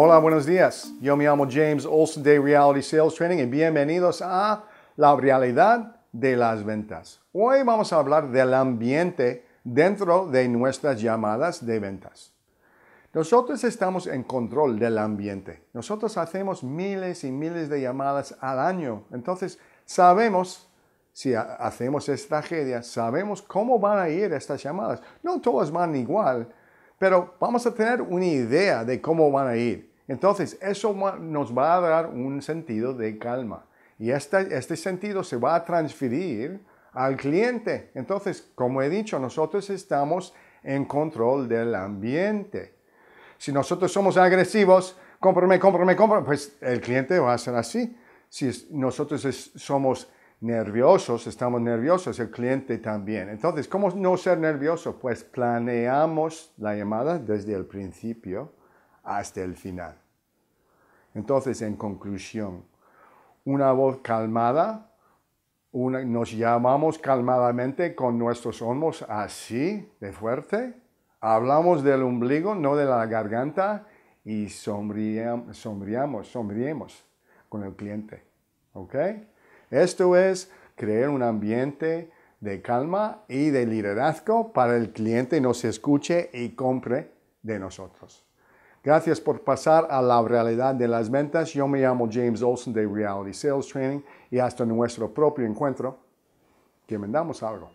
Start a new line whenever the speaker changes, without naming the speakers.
Hola, buenos días. Yo me llamo James Olson de Reality Sales Training y bienvenidos a La Realidad de las Ventas. Hoy vamos a hablar del ambiente dentro de nuestras llamadas de ventas. Nosotros estamos en control del ambiente. Nosotros hacemos miles y miles de llamadas al año. Entonces, sabemos si hacemos estrategias, sabemos cómo van a ir estas llamadas. No todas van igual, pero vamos a tener una idea de cómo van a ir. Entonces, eso nos va a dar un sentido de calma. Y este, sentido se va a transferir al cliente. Entonces, como he dicho, nosotros estamos en control del ambiente. Si nosotros somos agresivos, cómprame, cómprame, cómprame, pues el cliente va a ser así. Si nosotros somos nerviosos, estamos nerviosos, el cliente también. Entonces, ¿cómo no ser nervioso? Pues planeamos la llamada desde el principio hasta el final. Entonces, en conclusión, una voz calmada, nos llamamos calmadamente con nuestros hombros así de fuerte, hablamos del ombligo, no de la garganta, y sombreamos, Sombríamos, con el cliente. Esto es crear un ambiente de calma y de liderazgo para el cliente nos escuche y compre de nosotros. Gracias por pasar a la realidad de las ventas. Yo me llamo James Olson de Reality Sales Training y hasta nuestro propio encuentro, que vendamos algo.